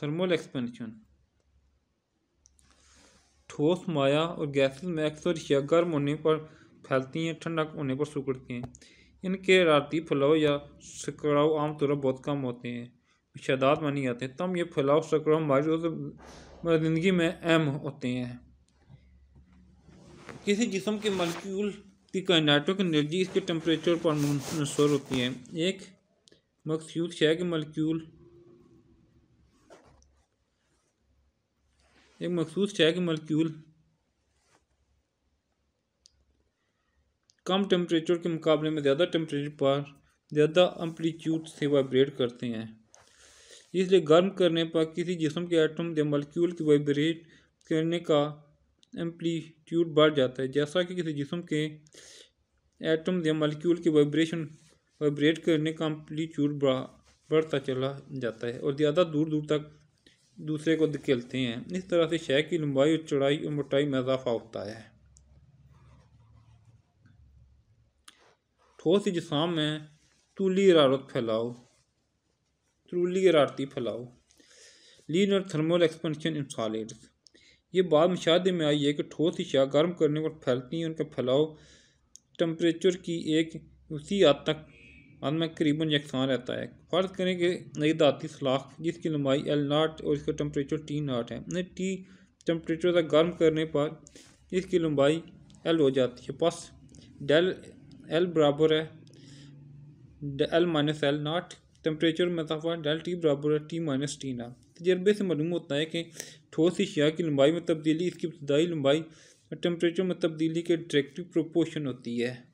thermal expansion ठोस माया और gases में अक्सर या गर्म होने पर फैलती हैं ठंडक होने पर सुखड़ती हैं इनके राती फैलाव या सकड़ाव आमतौर पर बहुत कम होते हैं विषादात मानी जाते हैं तम ये फैलाव सकड़ाव हमारी ज़िंदगी में अहम होते हैं किसी जिसम के मलिक्यूल की काइनाटोक एनर्जी इसके टेम्परेचर पर मुनसर होती है एक मखसूस है के मलिक्यूल एक मखसूस शय के मलक्यूल कम टेम्परेचर के मुकाबले में ज़्यादा टेम्परेचर पर ज़्यादा अम्पलीट्यूड से वाइब्रेट करते हैं इसलिए गर्म करने पर किसी जिसम के एटम या मलक्यूल की वाइब्रेट करने का एम्पलीट्यूड बढ़ जाता है जैसा कि किसी जिसम के एटम या मलक्यूल की वाइब्रेशन वाइब्रेट करने का एम्पलीट्यूड बढ़ता चला जाता है और ज़्यादा दूर दूर तक दूसरे को धकेलते हैं इस तरह से शह की लंबाई और चौड़ाई और मोटाई में इजाफा होता है ठोस जिसाम में तूली हरारत फैलाओ तूली हरारती फैलाओ लीन और थर्मल एक्सपेंशन इन सॉलिड्स ये बात मुशाहे में आई है कि ठोस अशा गर्म करने पर फैलती हैं उनका फैलाओ टम्परेचर की एक उसी हद तक में करीबन यकसान रहता है फ़र्ज़ करें कि नई दाती सलाख जिसकी लंबाई एल नाट और इसका टम्परेचर टी नाट है नहीं टी टम्परेचर तक गर्म करने पर इसकी लंबाई एल हो जाती है बस डेल एल बराबर है l minus l naught temperature में इजाफा डेल टी बराबर है टी माइनस टी नाट तजर्बे से मालूम होता है कि ठोस इशिया की लंबाई में तब्दीली इसकी इब्तदाई लंबाई और टम्परेचर में तब्दीली के डायरेक्टिव प्रोपोर्शन होती है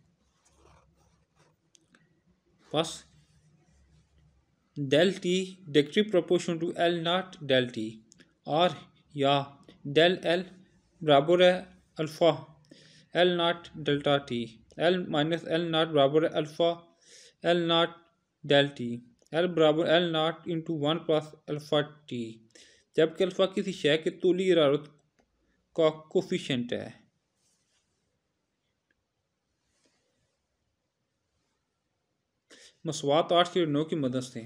plus डेल टी डेक्टिव proportional to l naught del t or या डेल एल बराबर है alpha l naught delta t l minus l naught बराबर है alpha l naught del t l बराबर l naught into one plus alpha t जबकि alpha किसी शेय के तुली हरारत का कोफिशेंट है मसवात आठ की नौ की मदद से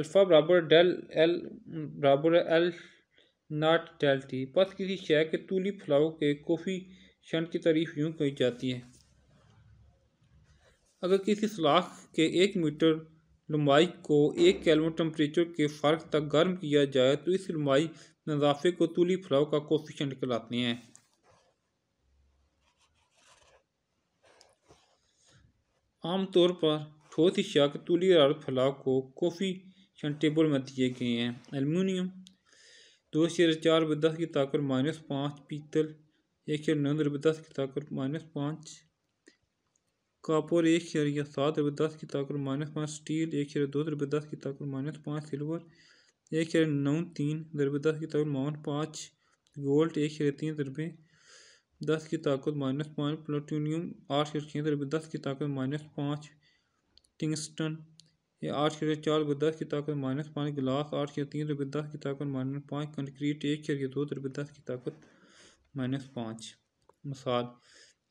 अल्फ़ा बराबर डेल एल बराबर एल नाट डेल टी बस किसी शय के तूली फलाओ के कोफी शन की तारीफ यूं की जाती है अगर किसी सलाख के एक मीटर लंबाई को एक कैलवन टम्परेचर के फ़र्क तक गर्म किया जाए तो इस लंबाई नजाफे को तूली फलाओ का शन कहलाते हैं आमतौर पर ठोस अशिया के तुली और फलाव को कॉफी टेबल में दिए गए हैं एलमिनियम दो शेर चार बदस की ताकत माइनस पाँच पीतल एक शेर नौ रुपये दस की ताकत माइनस पाँच कापर एक शेर या सात रुपये दस की ताकत माइनस पाँच स्टील एक शेर दो रुपये दस की ताकत माइनस पाँच सिल्वर एक शेर नौ तीन रुपये दस की ताकत माउंट पाँच गोल्ड एक शेर तीन रुपये दस की ताकत माइनस पाँच प्लूटोनियम आठ शेर छः रुपये दस की ताकत माइनस पाँच किंगस्टन ये आठ खेल चार रुपये दस की ताकत माइनस पाँच गिलास आठ खेल तीन रुपये दस की ताकत माइनस पाँच कंक्रीट एक शरिया दो रुपये दस की ताकत माइनस पाँच मसाल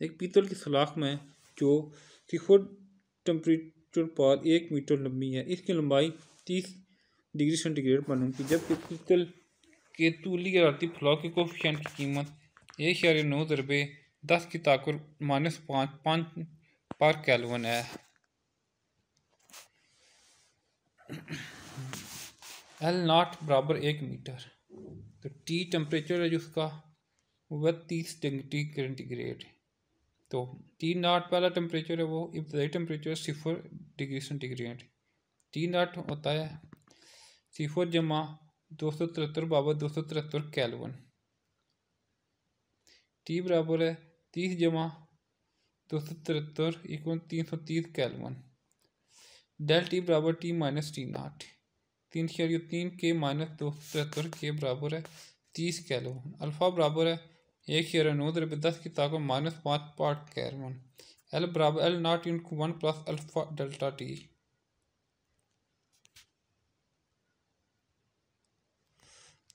एक पीतल की सलाख में जो सिखोड टम्परेचर पर एक मीटर लंबी है इसकी लंबाई तीस डिग्री सेंटीग्रेड पर जबकि पीतल के तूली राती फ्लॉ के कोफिशन की कीमत एक शरिया नौ रुपये दस की ताकत माइनस पाँच पाँच पर कैलवन है एल नॉट बराबर एक मीटर तो टी टेम्परेचर है जो उसका वह तीस डिग्री सेंटीग्रेड तो टी नॉट वाला टेम्परेचर है वो इब्तदाई टेम्परेचर सिफर डिग्री सेंटीग्रेड टी नॉट होता है सिफर जमा दो सौ तिहत्तर बाबर दो सौ तिहत्तर कैलवन टी बराबर है तीस जमा दो सौ तिहत्तर इक्वल तीन सौ तीस कैलवन डेल टी बराबर टी माइनस टी नाट तीन शरियो तीन के माइनस दो सौ तिहत्तर के बराबर है तीस कैलोन अल्फ़ा बराबर है एक शरिया नौ दरबे दस की ताकत माइनस पाँच पार्ट कैलोन एल बराबर l naught to one plus alpha delta t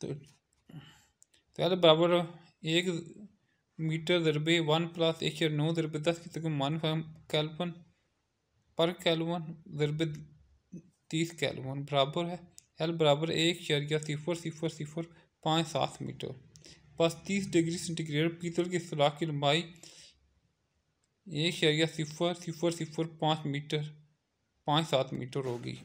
तो, तो एल बराबर एक मीटर दरबे वन प्लस एक शरिया नौ दरबे दस की ताकत माइनस कैलपन पर कैलवन ज़रब तीस कैलवन बराबर है एल बराबर एक शरिया सिफर सिफर सिफर पाँच सात मीटर पास तीस डिग्री सेंटीग्रेड पीतल की सलाह की लंबाई एक शरिया सिफर सिफर सिफर पाँच मीटर पाँच सात मीटर होगी